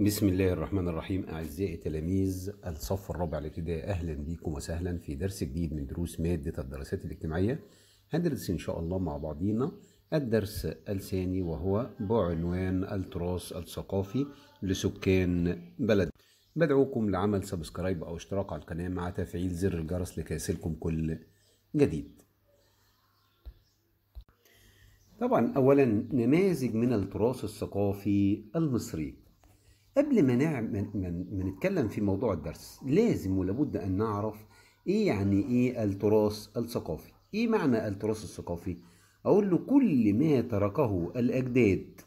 بسم الله الرحمن الرحيم أعزائي تلاميذ الصف الرابع الابتدائي أهلا بيكم وسهلا في درس جديد من دروس مادة الدراسات الاجتماعية هندرس إن شاء الله مع بعضينا الدرس الثاني وهو بعنوان التراث الثقافي لسكان بلد بدعوكم لعمل سبسكرايب أو اشتراك على القناة مع تفعيل زر الجرس لكي يصلكم كل جديد طبعا أولا نماذج من التراث الثقافي المصري قبل ما نعمل ما نتكلم في موضوع الدرس لازم ولابد ان نعرف ايه يعني ايه التراث الثقافي ايه معنى التراث الثقافي اقول له كل ما تركه الاجداد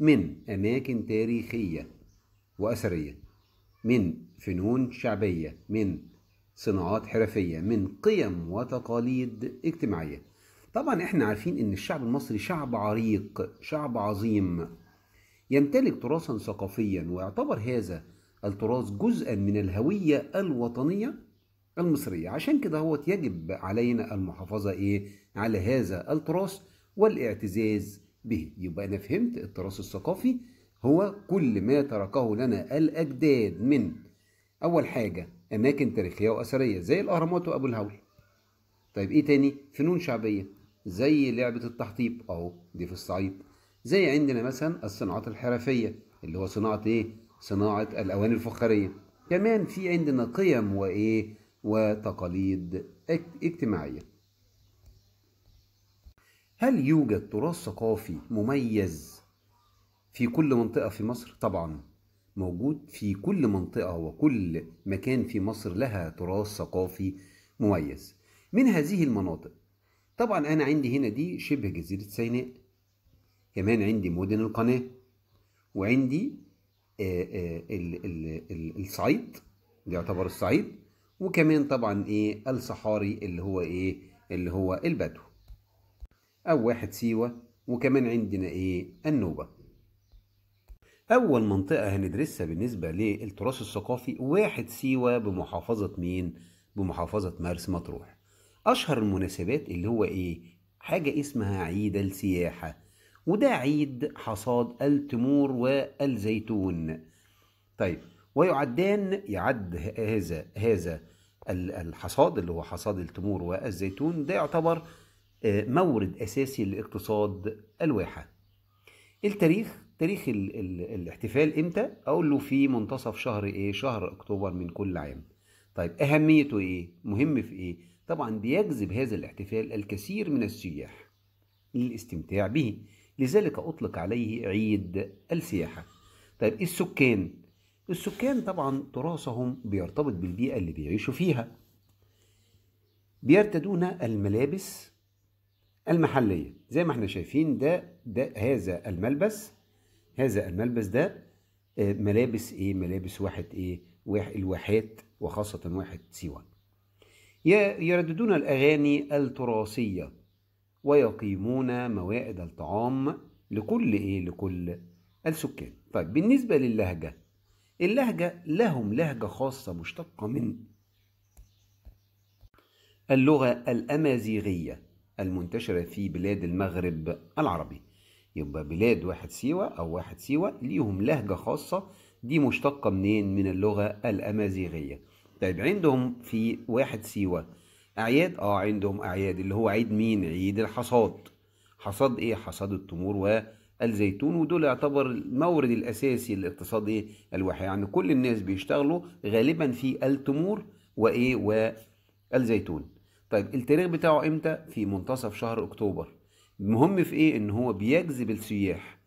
من اماكن تاريخيه واثريه من فنون شعبيه من صناعات حرفيه من قيم وتقاليد اجتماعيه طبعا احنا عارفين ان الشعب المصري شعب عريق شعب عظيم يمتلك تراثا ثقافيا ويعتبر هذا التراث جزءا من الهوية الوطنية المصرية عشان كده هو يجب علينا المحافظة إيه على هذا التراث والاعتزاز به يبقى أنا فهمت التراث الثقافي هو كل ما تركه لنا الأجداد من أول حاجة أماكن تاريخية وأثرية زي الأهرامات وأبو الهول طيب إيه تاني فنون شعبية زي لعبة التحطيب أهو دي في الصعيد زي عندنا مثلا الصناعات الحرفية اللي هو صناعة إيه؟ صناعة الأواني الفخارية كمان في عندنا قيم وإيه؟ وتقاليد اجتماعية هل يوجد تراث ثقافي مميز في كل منطقة في مصر؟ طبعا موجود في كل منطقة وكل مكان في مصر لها تراث ثقافي مميز من هذه المناطق طبعا أنا عندي هنا دي شبه جزيرة سيناء كمان عندي مدن القناة وعندي آه، آه، الصعيد ده يعتبر الصعيد وكمان طبعا ايه الصحاري اللي هو ايه اللي هو البدو او واحد سيوة وكمان عندنا ايه النوبة اول منطقة هندرسها بالنسبة للتراث الثقافي واحد سيوة بمحافظة مين بمحافظة مارس مطروح اشهر المناسبات اللي هو ايه حاجة اسمها عيد السياحة وده عيد حصاد التمور والزيتون طيب ويعدان يعد هذا هذا الحصاد اللي هو حصاد التمور والزيتون ده يعتبر آه، مورد أساسي لاقتصاد الواحة التاريخ تاريخ ال ال الاحتفال امتى اقول له في منتصف شهر ايه شهر اكتوبر من كل عام طيب اهميته ايه مهم في ايه طبعا بيجذب هذا الاحتفال الكثير من السياح للاستمتاع به لذلك أطلق عليه عيد السياحة طيب السكان السكان طبعا تراثهم بيرتبط بالبيئة اللي بيعيشوا فيها بيرتدون الملابس المحلية زي ما احنا شايفين ده, ده هذا الملبس هذا الملبس ده آه، ملابس ايه ملابس واحد ايه الواحات وخاصة واحد سيوان يرددون الأغاني التراثية ويقيمون موائد الطعام لكل إيه لكل السكان طيب بالنسبة للهجة اللهجة لهم لهجة خاصة مشتقة من اللغة الأمازيغية المنتشرة في بلاد المغرب العربي يبقى بلاد واحد سيوة أو واحد سيوة ليهم لهجة خاصة دي مشتقة منين من اللغة الأمازيغية طيب عندهم في واحد سيوة اعياد اه عندهم اعياد اللي هو عيد مين عيد الحصاد حصاد ايه حصاد التمور والزيتون ودول يعتبر المورد الاساسي الاقتصادي ايه الواحد يعني كل الناس بيشتغلوا غالبا في التمور وايه والزيتون طيب التاريخ بتاعه امتى في منتصف شهر اكتوبر المهم في ايه ان هو بيجذب السياح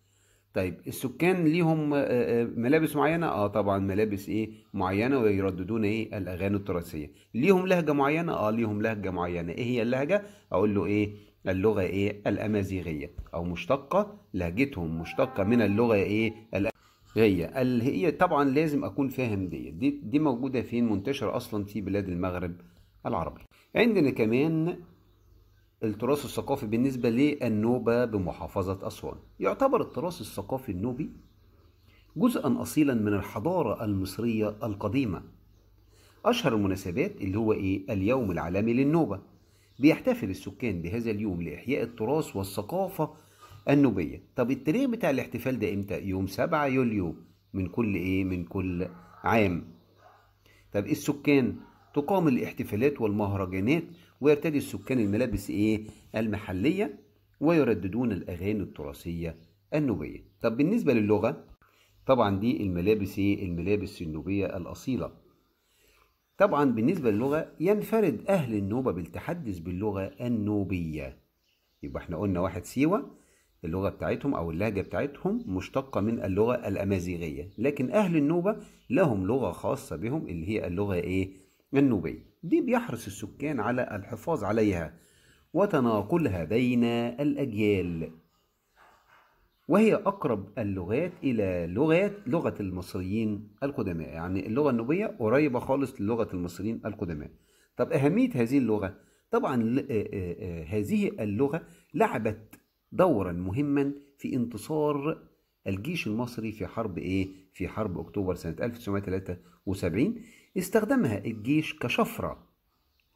طيب السكان ليهم آه، آه، ملابس معينه اه طبعا ملابس ايه معينه ويرددون ايه الاغاني التراثيه ليهم لهجه معينه اه ليهم لهجه معينه ايه هي اللهجه اقول له ايه اللغه ايه الامازيغيه او مشتقه لهجتهم مشتقه من اللغه ايه الامازيغيه اللي هي طبعا لازم اكون فاهم دي. دي دي موجوده فين منتشره اصلا في بلاد المغرب العربي عندنا كمان التراث الثقافي بالنسبة للنوبة بمحافظة أسوان يعتبر التراث الثقافي النوبي جزءا أصيلا من الحضارة المصرية القديمة أشهر المناسبات اللي هو إيه؟ اليوم العالمي للنوبة بيحتفل السكان بهذا اليوم لإحياء التراث والثقافة النوبية طب التاريخ بتاع الاحتفال ده إمتى؟ يوم 7 يوليو من كل إيه؟ من كل عام طب السكان تقام الاحتفالات والمهرجانات ويرتدي السكان الملابس إيه؟ المحلية ويرددون الأغاني التراثية النوبية طب بالنسبة للغة طبعا دي الملابس إيه؟ الملابس النوبية الأصيلة طبعا بالنسبة للغة ينفرد أهل النوبة بالتحدث باللغة النوبية يبقى احنا قلنا واحد سيوة اللغة بتاعتهم أو اللهجة بتاعتهم مشتقة من اللغة الأمازيغية لكن أهل النوبة لهم لغة خاصة بهم اللي هي اللغة إيه؟ النوبية دي بيحرص السكان على الحفاظ عليها وتناقلها بين الأجيال وهي أقرب اللغات إلى لغات لغة المصريين القدماء يعني اللغة النوبية قريبة خالص للغة المصريين القدماء طب أهمية هذه اللغة طبعا هذه اللغة لعبت دورا مهما في انتصار الجيش المصري في حرب ايه في حرب اكتوبر سنه 1973 استخدمها الجيش كشفرة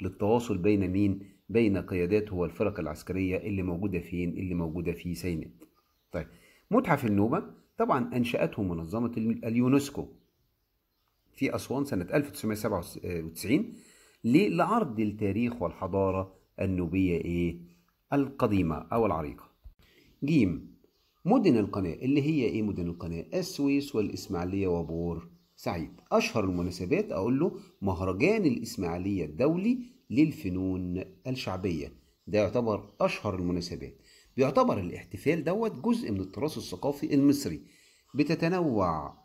للتواصل بين مين؟ بين قياداته والفرق العسكرية اللي موجودة فين؟ اللي موجودة في سيناء. طيب متحف النوبة طبعا أنشأته منظمة اليونسكو في أسوان سنة 1997 ليه؟ لعرض التاريخ والحضارة النوبية إيه؟ القديمة أو العريقة. جيم مدن القناة اللي هي إيه مدن القناة؟ السويس والإسماعيلية وبور سعيد أشهر المناسبات أقول له مهرجان الإسماعيلية الدولي للفنون الشعبية ده يعتبر أشهر المناسبات بيعتبر الاحتفال دوت جزء من التراث الثقافي المصري بتتنوع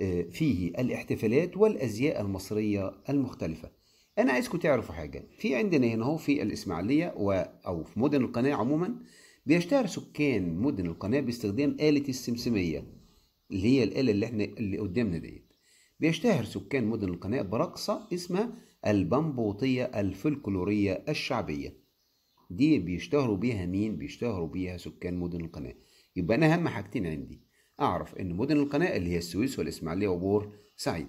آه، فيه الاحتفالات والأزياء المصرية المختلفة أنا عايزكم تعرفوا حاجة في عندنا هنا هو في الإسماعيلية و... أو في مدن القناة عموما بيشتهر سكان مدن القناة باستخدام آلة السمسمية اللي هي الآلة اللي احنا اللي قدامنا ديت بيشتهر سكان مدن القناة برقصة اسمها البمبوطية الفلكلورية الشعبية دي بيشتهروا بيها مين؟ بيشتهروا بيها سكان مدن القناة يبقى أنا أهم حاجتين عندي أعرف إن مدن القناة اللي هي السويس والإسماعيلية وبور سعيد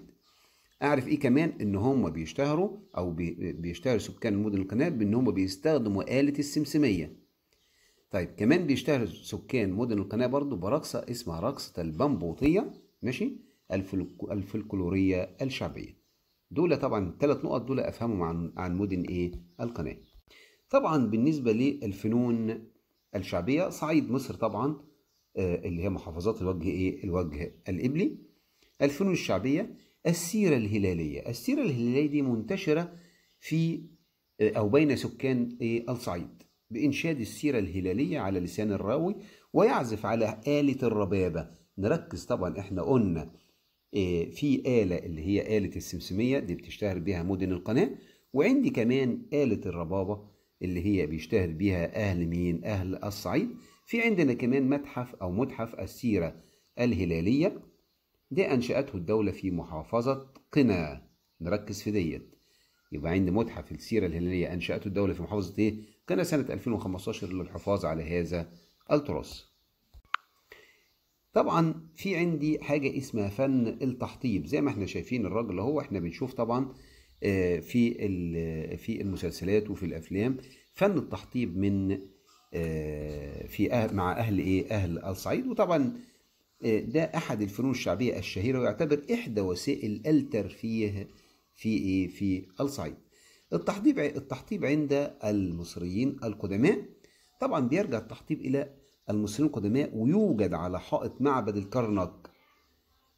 أعرف إيه كمان إن هم بيشتهروا أو بيشتهر سكان مدن القناة بإن هم بيستخدموا آلة السمسمية طيب كمان بيشتهر سكان مدن القناة برضو برقصة اسمها رقصة البنبوطية ماشي الفلكلورية الشعبية دول طبعا ثلاث نقط دول افهمهم عن عن مدن ايه القناة طبعا بالنسبة للفنون الشعبية صعيد مصر طبعا آه، اللي هي محافظات الوجه ايه الوجه الابلي الفنون الشعبية السيرة الهلالية السيرة الهلالية دي منتشرة في آه، أو بين سكان إيه الصعيد بإنشاد السيرة الهلالية على لسان الراوي ويعزف على آلة الربابة نركز طبعا احنا قلنا آه، في آلة اللي هي آلة السمسمية دي بتشتهر بها مدن القناة وعندي كمان آلة الربابة اللي هي بيشتهر بها أهل مين أهل الصعيد في عندنا كمان متحف أو متحف السيرة الهلالية ده أنشأته الدولة في محافظة قنا نركز في ديت يبقى عندي متحف السيرة الهلالية أنشأته الدولة في محافظة إيه؟ كان سنة 2015 للحفاظ على هذا التراث. طبعا في عندي حاجة اسمها فن التحطيب زي ما احنا شايفين الراجل هو احنا بنشوف طبعا آه، في في المسلسلات وفي الافلام فن التحطيب من آه، في أه-، مع اهل ايه اهل الصعيد وطبعا ده احد الفنون الشعبيه الشهيره ويعتبر احدى وسائل الترفيه في إيه؟ في الصعيد. التحطيب التحطيب عند المصريين القدماء طبعا بيرجع التحطيب إلى المصريين القدماء ويوجد على حائط معبد الكرنك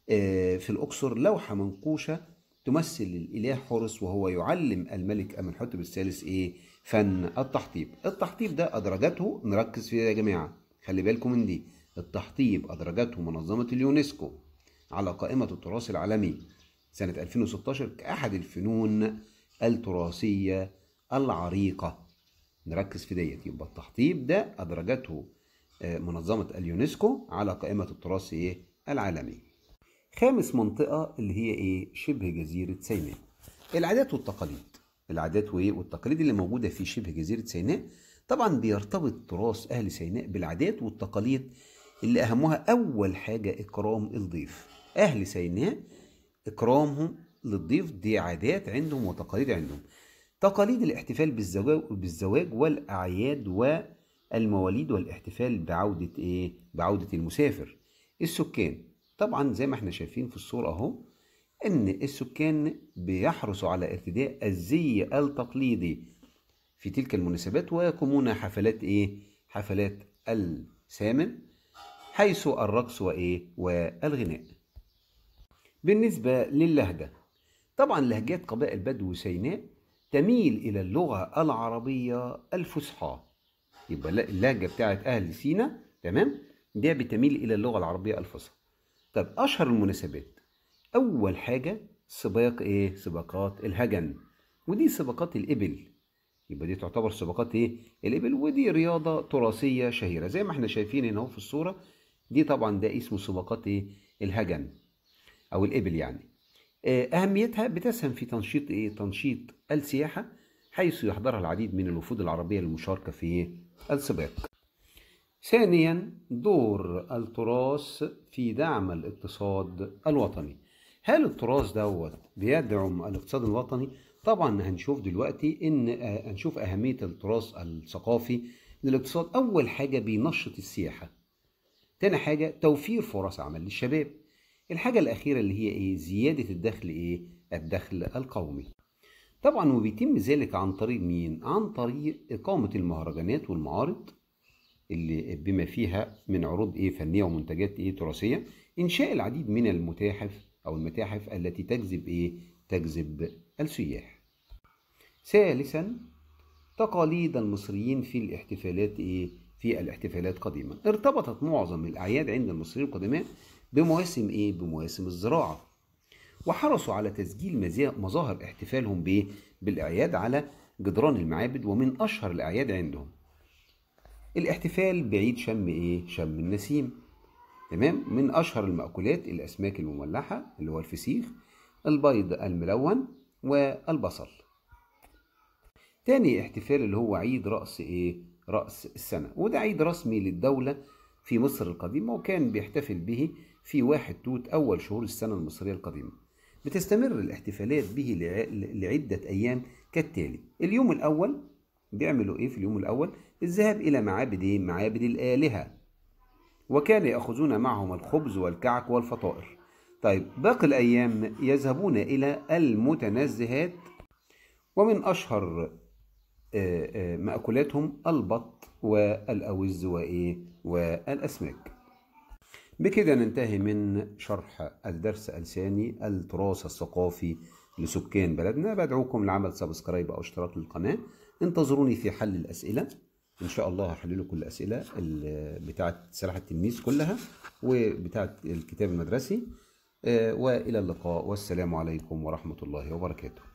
آه، في الأقصر لوحة منقوشة تمثل الإله حورس وهو يعلم الملك امنحوتب الثالث إيه؟ فن التحطيب. التحطيب ده أدرجته نركز فيه يا جماعة. خلي بالكم من دي. التحطيب أدرجته منظمة اليونسكو على قائمة التراث العالمي سنة 2016 كأحد الفنون التراثية العريقة نركز في ديت يبقى التحطيب ده أدرجته آه، منظمة اليونسكو على قائمة التراث إيه العالمي خامس منطقة اللي هي إيه شبه جزيرة سيناء العادات والتقاليد العادات وإيه والتقاليد اللي موجودة في شبه جزيرة سيناء طبعا بيرتبط تراث أهل سيناء بالعادات والتقاليد اللي أهمها أول حاجة إكرام الضيف أهل سيناء إكرامهم للضيف دي عادات عندهم وتقاليد عندهم تقاليد الاحتفال بالزواج بالزواج والأعياد والمواليد والاحتفال بعودة إيه؟ بعودة المسافر السكان طبعا زي ما احنا شايفين في الصورة أهو إن السكان بيحرصوا على ارتداء الزي التقليدي في تلك المناسبات ويقومون حفلات إيه؟ حفلات السامن حيث الرقص وإيه؟ والغناء بالنسبة للهجة طبعا لهجات قبائل بدو وسيناء تميل إلى اللغة العربية الفصحى يبقى اللهجة بتاعت أهل سينا تمام ده بتميل إلى اللغة العربية الفصحى طب أشهر المناسبات أول حاجة سباق إيه؟ سباقات الهجن ودي سباقات الإبل يبقى دي تعتبر سباقات إيه؟ الإبل ودي رياضة تراثية شهيرة زي ما احنا شايفين هنا في الصورة دي طبعا ده اسمه سباقات إيه؟ الهجن او الابل يعني آه، اهميتها بتسهم في تنشيط ايه تنشيط السياحه حيث يحضرها العديد من الوفود العربيه للمشاركه في السباق ثانيا دور التراث في دعم الاقتصاد الوطني هل التراث دوت بيدعم الاقتصاد الوطني طبعا هنشوف دلوقتي ان آه، هنشوف اهميه التراث الثقافي للاقتصاد اول حاجه بينشط السياحه تاني حاجه توفير فرص عمل للشباب الحاجة الأخيرة اللي هي إيه؟ زيادة الدخل إيه؟ الدخل القومي. طبعا وبيتم ذلك عن طريق مين؟ عن طريق إقامة المهرجانات والمعارض اللي بما فيها من عروض إيه فنية ومنتجات إيه تراثية، إنشاء العديد من المتاحف أو المتاحف التي تجذب إيه؟ تجذب السياح. ثالثا تقاليد المصريين في الاحتفالات إيه؟ في الاحتفالات قديما ارتبطت معظم الأعياد عند المصريين القدماء بمواسم إيه؟ بمواسم الزراعة وحرصوا على تسجيل مظاهر احتفالهم بإيه؟ بالأعياد على جدران المعابد ومن أشهر الأعياد عندهم الاحتفال بعيد شم إيه؟ شم النسيم تمام من أشهر المأكولات الأسماك المملحة اللي هو الفسيخ البيض الملون والبصل تاني احتفال اللي هو عيد رأس إيه؟ رأس السنة وده عيد رسمي للدولة في مصر القديمة وكان بيحتفل به في 1 توت أول شهور السنة المصرية القديمة بتستمر الاحتفالات به لعدة أيام كالتالي اليوم الأول بيعملوا إيه في اليوم الأول الذهاب إلى معابد إيه؟ معابد الآلهة وكان يأخذون معهم الخبز والكعك والفطائر طيب باقي الأيام يذهبون إلى المتنزهات ومن أشهر آه، آه، مأكولاتهم البط والأوز وإيه والأسماك بكده ننتهي من شرح الدرس الثاني التراث الثقافي لسكان بلدنا بدعوكم لعمل سبسكرايب أو اشتراك للقناة انتظروني في حل الأسئلة إن شاء الله هحل لكم الأسئلة بتاعة سلاح التلميذ كلها وبتاعة الكتاب المدرسي آه، وإلى اللقاء والسلام عليكم ورحمة الله وبركاته